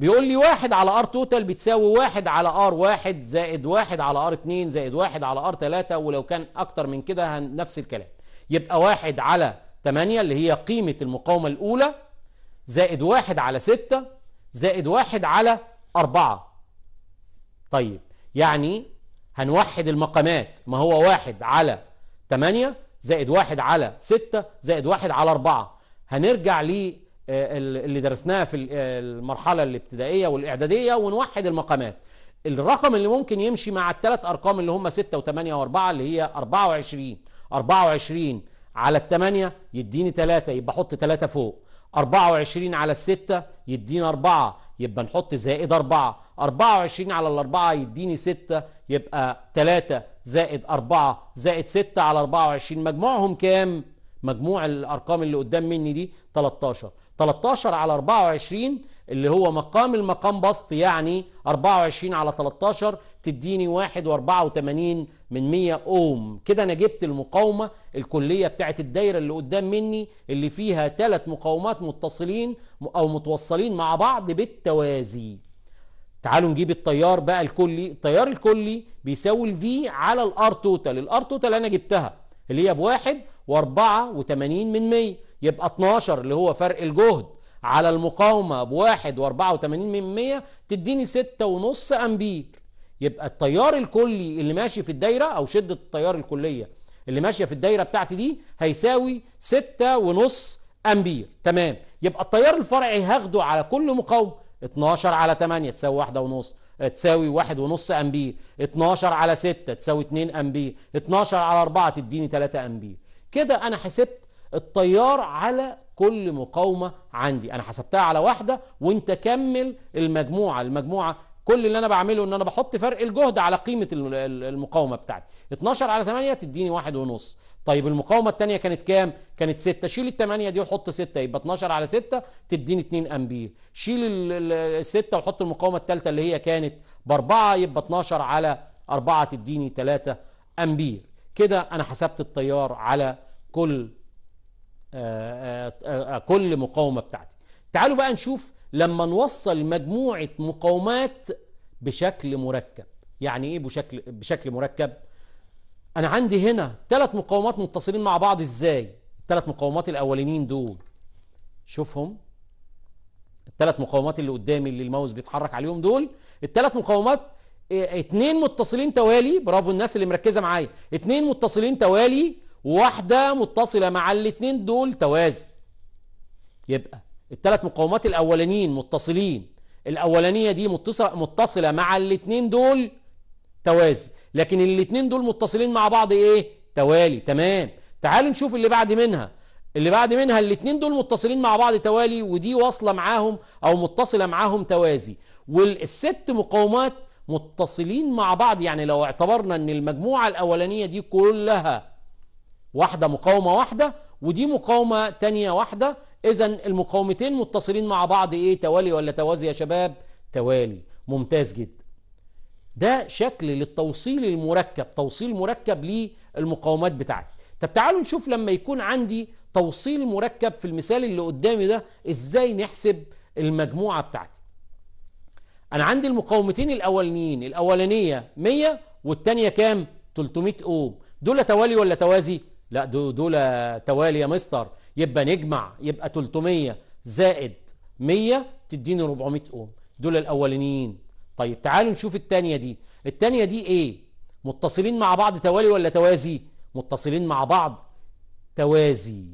Speaker 1: بيقول لي واحد على ار توتال بتساوي واحد على ار واحد زائد واحد على ار اتنين زائد واحد على ار تلاتة ولو كان اكتر من كده هن نفس الكلام يبقى واحد على تمانية اللي هي قيمة المقاومة الاولى زائد واحد على ستة زائد واحد على اربعة طيب يعني هنوحد المقامات ما هو واحد على تمانية زائد واحد على ستة زائد واحد على اربعة هنرجع ليه آه، اللي درسناها في آه، المرحله الابتدائيه والاعداديه ونوحد المقامات الرقم اللي ممكن يمشي مع الثلاث ارقام اللي هم 6 و8 و4 اللي هي 24 24 على ال8 يديني 3 يبقى احط 3 فوق 24 على الستة يديني 4 يبقى نحط زائد 4 24 على الأربعة يديني 6 يبقى 3 زائد 4 زائد 6 على 24 مجموعهم كام؟ مجموع الأرقام اللي قدام مني دي 13 13 على 24 اللي هو مقام المقام بسط يعني 24 على 13 تديني 1.84 من 100 اوم كده انا جبت المقاومه الكليه بتاعت الدايره اللي قدام مني اللي فيها ثلاث مقاومات متصلين او متوصلين مع بعض بالتوازي تعالوا نجيب التيار بقى الكلي التيار الكلي بيساوي الفي على الار توتال الار توتال انا جبتها اللي هي بواحد واربعة وتمانين من مية يبقى 12 اللي هو فرق الجهد على المقاومة ب 1.84 من 100 تديني 6.5 ونص أمبير يبقى التيار الكلي اللي ماشي في الدايرة أو شدة التيار الكلية اللي ماشية في الدايرة بتاعتي دي هيساوي 6.5 ونص أمبير تمام يبقى التيار الفرعي هاخده على كل مقاومة 12 على 8 تساوي 1.5 ونص تساوي واحد ونص أمبير 12 على 6 تساوي 2 أمبير 12 على 4 تديني 3 أمبير كده أنا حسبت التيار على كل مقاومة عندي أنا حسبتها على واحدة وانت كمل المجموعة المجموعة كل اللي انا بعمله ان انا بحط فرق الجهد على قيمه المقاومه بتاعتي 12 على 8 تديني واحد ونص طيب المقاومه الثانيه كانت كام كانت 6 شيل ال 8 دي وحط 6 يبقى 12 على 6 تديني 2 امبير شيل ال 6 وحط المقاومه الثالثه اللي هي كانت ب 4 يبقى 12 على 4 تديني 3 امبير كده انا حسبت التيار على كل آه، آه، آه، كل مقاومة بتاعتي تعالوا بقى نشوف لما نوصل مجموعة مقاومات بشكل مركب يعني ايه بشكل, بشكل مركب انا عندي هنا ثلاث مقاومات متصلين مع بعض ازاي الثلاث مقاومات الاولانيين دول شوفهم الثلاث مقاومات اللي قدامي اللي الماوس بيتحرك عليهم دول الثلاث مقاومات إيه، اتنين متصلين توالي برافو الناس اللي مركزه معايا اتنين متصلين توالي واحدة متصلة مع الاتنين دول توازي يبقى الثلاث مقاومات الأولانيين متصلين الأولانية دي متصلة, متصلة مع الاتنين دول توازي لكن الاتنين دول متصلين مع بعض ايه توالي تمام تعالوا نشوف اللي بعد منها اللي بعد منها الاتنين دول متصلين مع بعض توالي ودي واصلة معاهم او متصلة معاهم توازي والست مقاومات متصلين مع بعض يعني لو اعتبرنا ان المجموعة الاولانية دي كلها واحدة مقاومة واحدة ودي مقاومة تانية واحدة إذا المقاومتين متصلين مع بعض إيه توالي ولا توازي يا شباب توالي ممتاز جدا ده شكل للتوصيل المركب توصيل مركب للمقاومات بتاعتي طب تعالوا نشوف لما يكون عندي توصيل مركب في المثال اللي قدامي ده إزاي نحسب المجموعة بتاعتي أنا عندي المقاومتين الأولانيين الأولانية 100 والتانية كام 300 أوم دول توالي ولا توازي لا دول توالي يا مستر يبقى نجمع يبقى 300 زائد 100 تديني 400 اوم دول الاولانيين طيب تعالوا نشوف الثانيه دي الثانيه دي ايه متصلين مع بعض توالي ولا توازي متصلين مع بعض توازي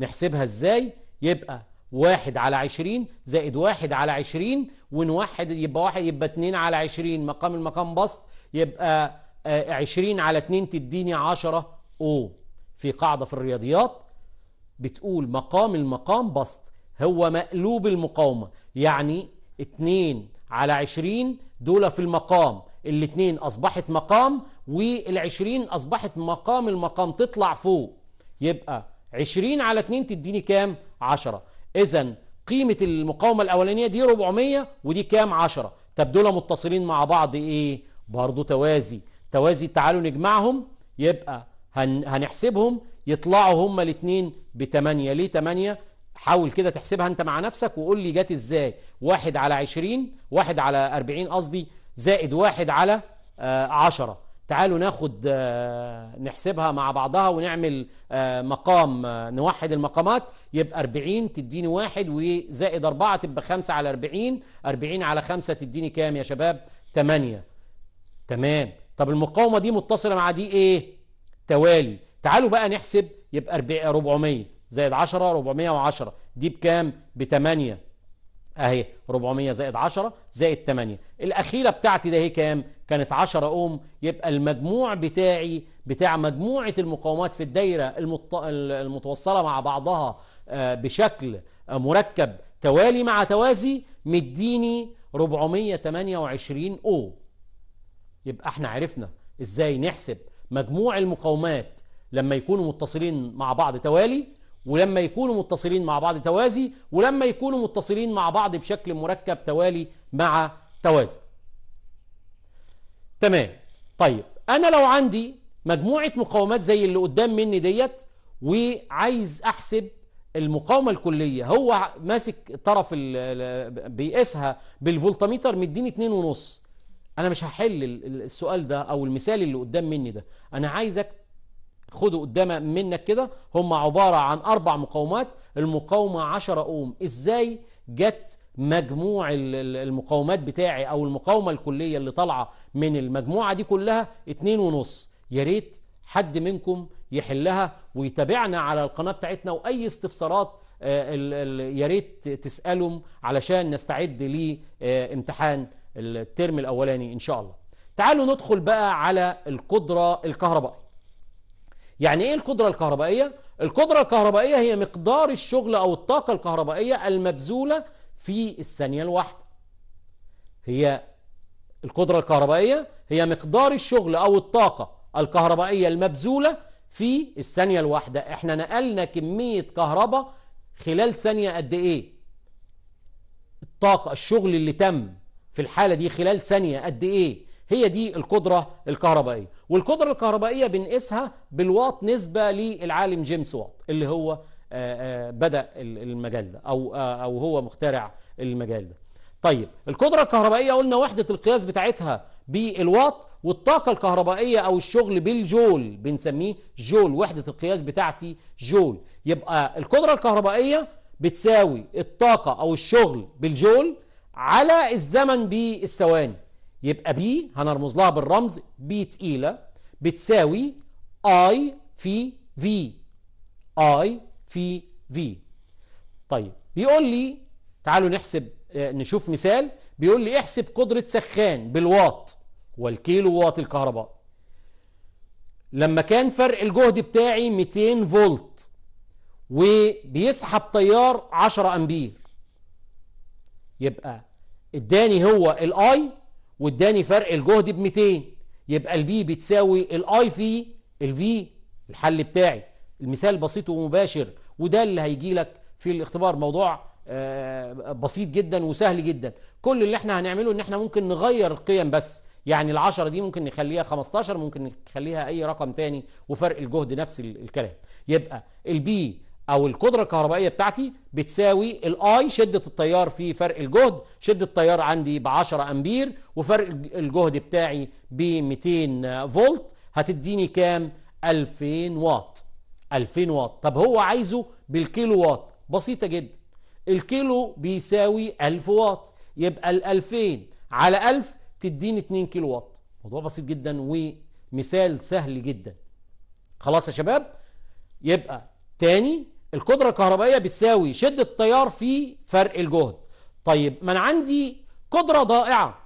Speaker 1: نحسبها ازاي يبقى واحد على عشرين زائد واحد على عشرين ونوحد يبقى واحد يبقى اتنين على عشرين مقام المقام بسط يبقى آه، عشرين على اتنين تديني عشرة اوم في قاعدة في الرياضيات بتقول مقام المقام بسط هو مقلوب المقاومة يعني 2 على 20 دول في المقام الاتنين أصبحت مقام والعشرين أصبحت مقام المقام تطلع فوق يبقى 20 على 2 تديني كام 10 إذا قيمة المقاومة الأولانية دي 400 ودي كام 10 طب دول متصلين مع بعض إيه برضو توازي توازي تعالوا نجمعهم يبقى هنحسبهم يطلعوا هما الاثنين بثمانية ليه ثمانية حاول كده تحسبها انت مع نفسك وقول لي جت ازاي واحد على عشرين واحد على أربعين قصدي زائد واحد على آه عشرة تعالوا ناخد آه، نحسبها مع بعضها ونعمل آه، مقام آه، نوحد المقامات يبقى 40 تديني واحد وزائد أربعة تبقى خمسة على 40 40 على خمسة تديني كام يا شباب 8 تمام طب المقاومة دي متصلة مع دي ايه توالي تعالوا بقى نحسب يبقى 400 زائد 10 410 دي بكام ب 8 اهي 400 زائد 10 زائد 8 الاخيره بتاعتي ده هي كام كانت 10 اوم يبقى المجموع بتاعي بتاع مجموعه المقاومات في الدايره المت... المتوصله مع بعضها آه، بشكل آه، مركب توالي مع توازي مديني 428 او يبقى احنا عرفنا ازاي نحسب مجموع المقاومات لما يكونوا متصلين مع بعض توالي ولما يكونوا متصلين مع بعض توازي ولما يكونوا متصلين مع بعض بشكل مركب توالي مع توازي تمام طيب انا لو عندي مجموعه مقاومات زي اللي قدام مني ديت وعايز احسب المقاومه الكليه هو ماسك طرف بيقيسها بالفولتميتر مديني 2.5 انا مش هحل السؤال ده او المثال اللي قدام مني ده انا عايزك خده قدام منك كده هم عبارة عن أربع مقاومات المقاومة عشرة أوم إزاي جت مجموع المقاومات بتاعي أو المقاومة الكلية اللي طالعة من المجموعة دي كلها اتنين ونص يا ريت حد منكم يحلها ويتابعنا على القناة بتاعتنا وأي استفسارات آه، يا ريت تسألهم علشان نستعد لامتحان الترم الاولاني ان شاء الله تعالوا ندخل بقى على القدره الكهربائيه يعني ايه القدره الكهربائيه القدره الكهربائيه هي مقدار الشغل او الطاقه الكهربائيه المبذوله في الثانيه الواحده هي القدره الكهربائيه هي مقدار الشغل او الطاقه الكهربائيه المبذوله في الثانيه الواحده احنا نقلنا كميه كهرباء خلال ثانيه قد ايه الطاقه الشغل اللي تم في الحالة دي خلال ثانية قد إيه هي دي القدرة الكهربائية والقدرة الكهربائية بنقيسها بالواط نسبة للعالم جيمس واط اللي هو آه، آه، بدأ المجال ده أو, آه، أو هو مخترع المجال ده طيب القدرة الكهربائية قلنا وحدة القياس بتاعتها بالواط والطاقة الكهربائية أو الشغل بالجول بنسميه جول وحدة القياس بتاعتي جول يبقى القدرة الكهربائية بتساوي الطاقة أو الشغل بالجول على الزمن بالثواني يبقى بي هنرمز لها بالرمز بي تقيلة بتساوي اي في في اي في في طيب بيقول لي تعالوا نحسب آه، نشوف مثال بيقول لي احسب قدرة سخان بالواط والكيلو واط الكهرباء لما كان فرق الجهد بتاعي 200 فولت وبيسحب تيار 10 امبير يبقى اداني هو الاي واداني فرق الجهد ب 200 يبقى البي بتساوي الاي في الفي الحل بتاعي المثال بسيط ومباشر وده اللي هيجي لك في الاختبار موضوع آه، بسيط جدا وسهل جدا كل اللي احنا هنعمله ان احنا ممكن نغير القيم بس يعني ال10 دي ممكن نخليها 15 ممكن نخليها اي رقم تاني وفرق الجهد نفس الكلام يبقى البي او القدره الكهربائيه بتاعتي بتساوي الاي شده التيار في فرق الجهد شده التيار عندي ب 10 امبير وفرق الجهد بتاعي ب 200 فولت هتديني كام 2000 واط 2000 واط طب هو عايزه بالكيلو واط بسيطه جدا الكيلو بيساوي 1000 واط يبقى ال 2000 على 1000 تديني 2 كيلو واط موضوع بسيط جدا ومثال سهل جدا خلاص يا شباب يبقى تاني القدرة الكهربائية بتساوي شدة التيار في فرق الجهد طيب ما أنا عندي قدرة ضائعة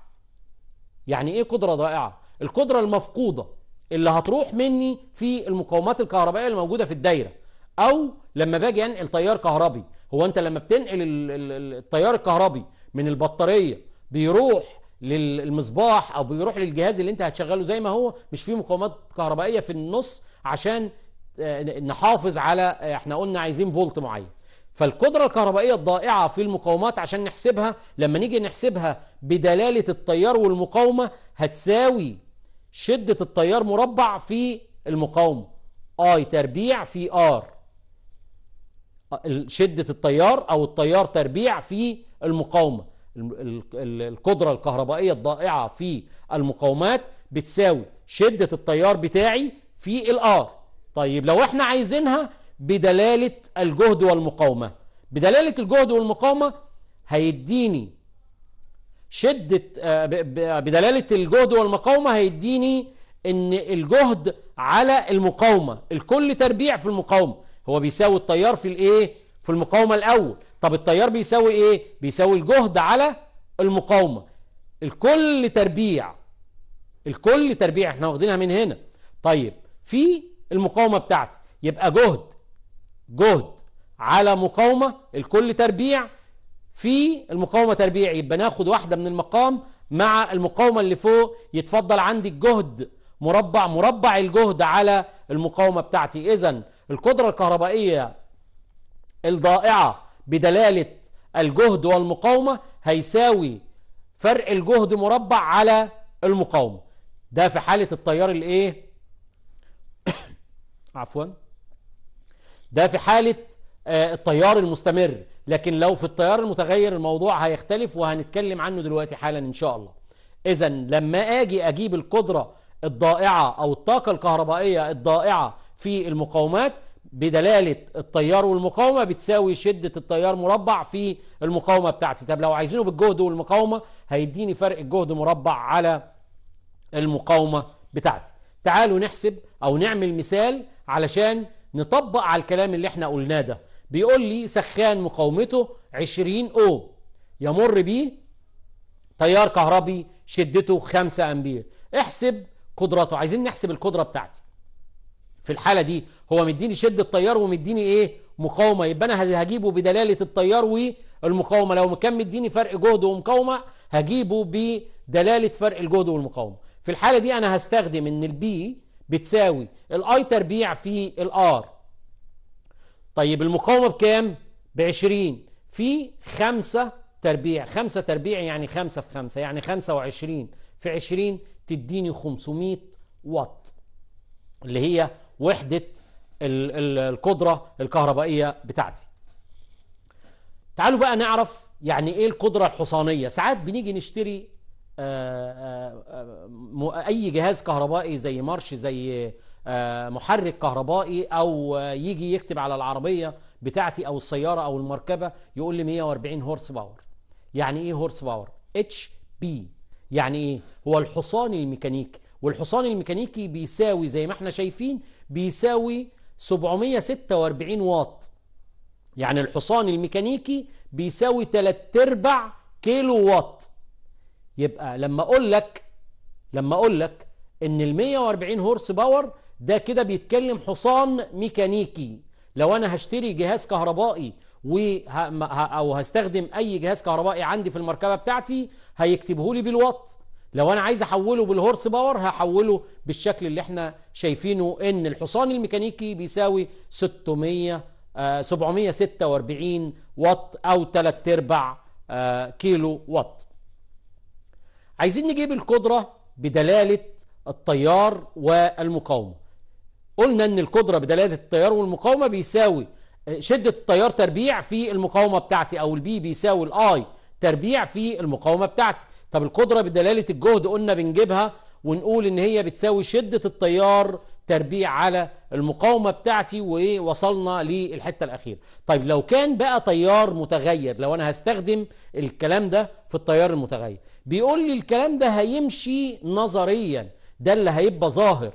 Speaker 1: يعني إيه قدرة ضائعة؟ القدرة المفقودة اللي هتروح مني في المقاومات الكهربائية الموجودة في الدايرة أو لما باجي أنقل تيار كهربي هو أنت لما بتنقل التيار الكهربي من البطارية بيروح للمصباح او بيروح للجهاز اللي انت هتشغله زي ما هو مش فيه مقاومات كهربائيه في النص عشان نحافظ على احنا قلنا عايزين فولت معين فالقدرة الكهربائية الضائعة في المقاومات عشان نحسبها لما نيجي نحسبها بدلالة التيار والمقاومة هتساوي شدة التيار مربع في المقاومة اي تربيع في ار شدة التيار او التيار تربيع في المقاومة القدرة الكهربائية الضائعة في المقاومات بتساوي شدة التيار بتاعي في الار طيب لو احنا عايزينها بدلالة الجهد والمقاومة بدلالة الجهد والمقاومة هيديني شدة آه، بدلالة الجهد والمقاومة هيديني ان الجهد على المقاومة الكل تربيع في المقاومة هو بيساوي التيار في الايه في المقاومة الاول طب التيار بيساوي ايه بيساوي الجهد على المقاومة الكل تربيع الكل تربيع احنا واخدينها من هنا طيب في المقاومه بتاعتي يبقى جهد جهد على مقاومه الكل تربيع في المقاومه تربيع يبقى ناخد واحده من المقام مع المقاومه اللي فوق يتفضل عندي الجهد مربع مربع الجهد على المقاومه بتاعتي اذا القدره الكهربائيه الضائعه بدلاله الجهد والمقاومه هيساوي فرق الجهد مربع على المقاومه ده في حاله التيار الايه عفوا ده في حالة آه، التيار المستمر لكن لو في التيار المتغير الموضوع هيختلف وهنتكلم عنه دلوقتي حالا إن شاء الله إذا لما أجي أجيب القدرة الضائعة أو الطاقة الكهربائية الضائعة في المقاومات بدلالة التيار والمقاومة بتساوي شدة التيار مربع في المقاومة بتاعتي طب لو عايزينه بالجهد والمقاومة هيديني فرق الجهد مربع على المقاومة بتاعتي تعالوا نحسب أو نعمل مثال علشان نطبق على الكلام اللي احنا قلناه ده بيقول لي سخان مقاومته 20 أوم يمر بيه تيار كهربي شدته 5 أمبير احسب قدرته عايزين نحسب القدرة بتاعتي في الحالة دي هو مديني شدة تيار ومديني ايه مقاومة يبقى انا هجيبه بدلالة التيار والمقاومة لو كان مديني فرق جهد ومقاومة هجيبه بدلالة فرق الجهد والمقاومة في الحالة دي انا هستخدم ان البي بتساوي الاي تربيع في الار طيب المقاومه بكام ب 20 في 5 تربيع 5 تربيع يعني 5 في 5 يعني 25 في 20 تديني 500 واط اللي هي وحده القدره الكهربائيه بتاعتي تعالوا بقى نعرف يعني ايه القدره الحصانيه ساعات بنيجي نشتري آه، آه، اي جهاز كهربائي زي مارش زي آه، محرك كهربائي او آه، يجي يكتب على العربيه بتاعتي او السياره او المركبه يقول لي 140 هورس باور يعني ايه هورس باور اتش بي يعني ايه هو الحصان الميكانيكي والحصان الميكانيكي بيساوي زي ما احنا شايفين بيساوي 746 واط يعني الحصان الميكانيكي بيساوي 3 ارباع كيلو واط يبقى لما اقول لك لما اقول لك ان ال 140 هورس باور ده كده بيتكلم حصان ميكانيكي لو انا هشتري جهاز كهربائي وه... او هستخدم اي جهاز كهربائي عندي في المركبه بتاعتي هيكتبه لي بالوات لو انا عايز احوله بالهورس باور هحوله بالشكل اللي احنا شايفينه ان الحصان الميكانيكي بيساوي 600 746 آه، وات او 3 ارباع آه، كيلو وات عايزين نجيب القدره بدلالة التيار والمقاومة قلنا ان القدرة بدلالة التيار والمقاومة بيساوي آه، شدة التيار تربيع في المقاومة بتاعتي او البي بيساوي الاي تربيع في المقاومة بتاعتي طب القدرة بدلالة الجهد قلنا بنجيبها ونقول ان هي بتساوي شدة التيار تربيع على المقاومة بتاعتي وايه وصلنا للحتة الاخيرة طيب لو كان بقى تيار متغير لو انا هستخدم الكلام ده في التيار المتغير بيقول لي الكلام ده هيمشي نظريا ده اللي هيبقى ظاهر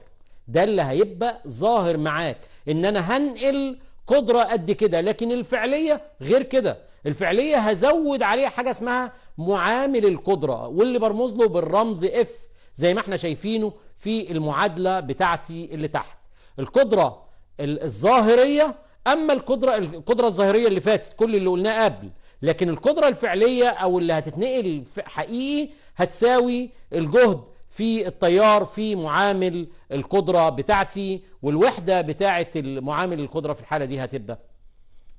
Speaker 1: ده اللي هيبقى ظاهر معاك ان انا هنقل قدرة قد كده لكن الفعلية غير كده الفعلية هزود عليها حاجة اسمها معامل القدرة واللي برمز له بالرمز اف زي ما احنا شايفينه في المعادله بتاعتي اللي تحت القدره الظاهريه اما القدره القدره الظاهريه اللي فاتت كل اللي قلناه قبل لكن القدره الفعليه او اللي هتتنقل حقيقي هتساوي الجهد في التيار في معامل القدره بتاعتي والوحده بتاعه معامل القدره في الحاله دي هتبقى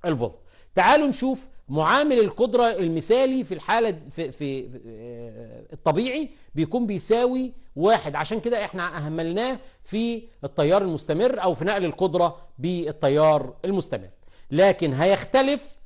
Speaker 1: الفولت تعالوا نشوف معامل القدرة المثالي في الحالة في, في آه، الطبيعي بيكون بيساوي واحد عشان كده احنا أهملناه في التيار المستمر أو في نقل القدرة بالتيار المستمر لكن هيختلف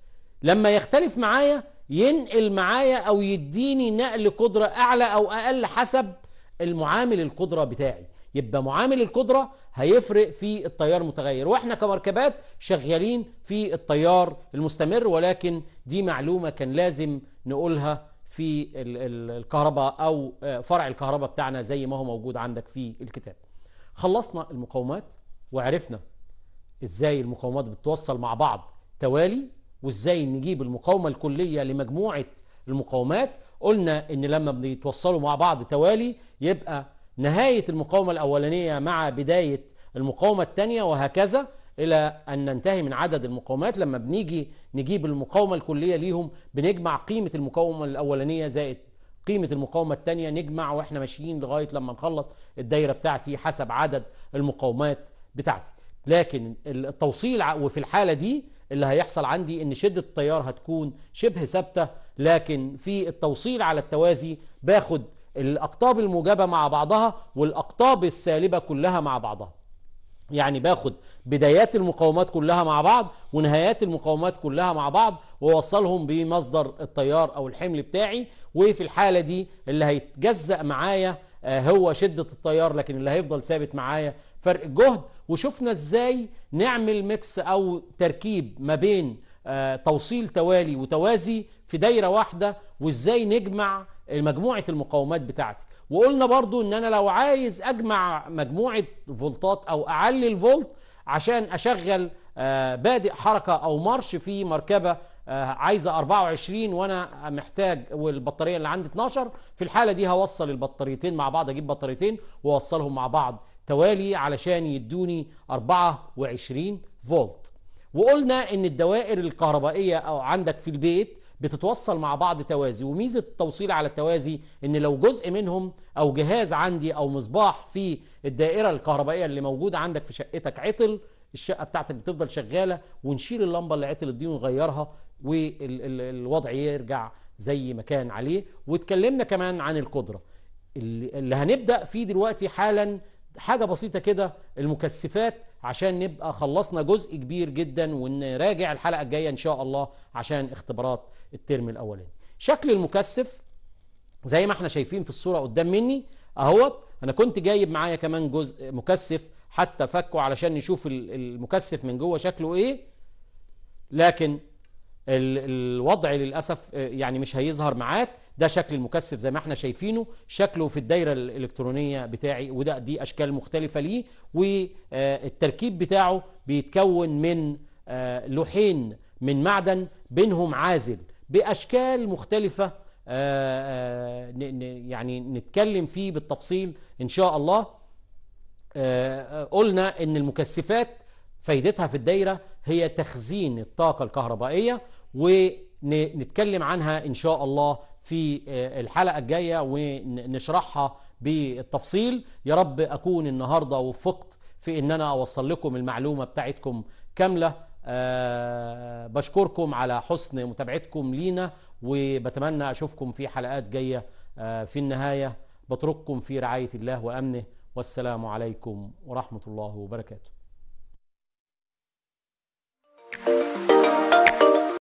Speaker 1: لما يختلف معايا ينقل معايا أو يديني نقل قدرة أعلى أو أقل حسب المعامل القدرة بتاعي يبقى معامل القدرة هيفرق في التيار المتغير واحنا كمركبات شغالين في التيار المستمر ولكن دي معلومة كان لازم نقولها في الكهرباء أو آه، فرع الكهرباء بتاعنا زي ما هو موجود عندك في الكتاب خلصنا المقاومات وعرفنا ازاي المقاومات بتوصل مع بعض توالي وازاي نجيب المقاومة الكلية لمجموعة المقاومات قلنا ان لما بيتوصلوا مع بعض توالي يبقى نهاية المقاومة الأولانية مع بداية المقاومة الثانية وهكذا إلى أن ننتهي من عدد المقاومات لما بنيجي نجيب المقاومة الكلية ليهم بنجمع قيمة المقاومة الأولانية زائد قيمة المقاومة الثانية نجمع وإحنا ماشيين لغاية لما نخلص الدايرة بتاعتي حسب عدد المقاومات بتاعتي لكن التوصيل وفي الحالة دي اللي هيحصل عندي ان شدة التيار هتكون شبه ثابتة لكن في التوصيل على التوازي باخد الأقطاب الموجبة مع بعضها والأقطاب السالبة كلها مع بعضها يعني باخد بدايات المقاومات كلها مع بعض ونهايات المقاومات كلها مع بعض ووصلهم بمصدر التيار او الحمل بتاعي وفي الحالة دي اللي هيتجزأ معايا آه، هو شدة التيار لكن اللي هيفضل ثابت معايا فرق الجهد وشفنا ازاي نعمل ميكس او تركيب ما بين آه، توصيل توالي وتوازي في دايرة واحدة وازاي نجمع مجموعه المقاومات بتاعتي وقلنا برضو ان انا لو عايز اجمع مجموعه فولتات او اعلي الفولت عشان اشغل آه، بادئ حركه او مارش في مركبه آه، عايزه 24 وانا محتاج والبطاريه اللي عندي 12 في الحاله دي هوصل البطاريتين مع بعض اجيب بطاريتين واوصلهم مع بعض توالي علشان يدوني 24 فولت وقلنا ان الدوائر الكهربائيه او عندك في البيت بتتوصل مع بعض توازي وميزه التوصيل على التوازي ان لو جزء منهم او جهاز عندي او مصباح في الدائره الكهربائيه اللي موجوده عندك في شقتك عطل الشقه بتاعتك بتفضل شغاله ونشيل اللمبه اللي عطلت دي ونغيرها والوضع يرجع زي ما كان عليه واتكلمنا كمان عن القدره اللي هنبدا فيه دلوقتي حالا حاجة بسيطة كده المكثفات عشان نبقى خلصنا جزء كبير جدا ونراجع الحلقة الجاية إن شاء الله عشان اختبارات الترم الأولاني شكل المكثف زي ما احنا شايفين في الصورة قدام مني أهوت أنا كنت جايب معايا كمان جزء مكثف حتى فكه علشان نشوف المكثف من جوه شكله إيه لكن الوضع للأسف آه، يعني مش هيظهر معاك ده شكل المكثف زي ما احنا شايفينه شكله في الدايره الالكترونيه بتاعي وده دي اشكال مختلفه ليه والتركيب آه، بتاعه بيتكون من آه، لوحين من معدن بينهم عازل باشكال مختلفه آه، يعني نتكلم فيه بالتفصيل ان شاء الله قلنا ان المكثفات فايدتها في الدايره هي تخزين الطاقه الكهربائيه ونتكلم عنها ان شاء الله في آه، الحلقة الجاية ونشرحها بالتفصيل يا رب أكون النهاردة وفقت في أن أنا أوصل لكم المعلومة بتاعتكم كاملة أه بشكركم على حسن متابعتكم لينا وبتمنى أشوفكم في حلقات جاية أه في النهاية بترككم في رعاية الله وأمنه والسلام عليكم ورحمة الله وبركاته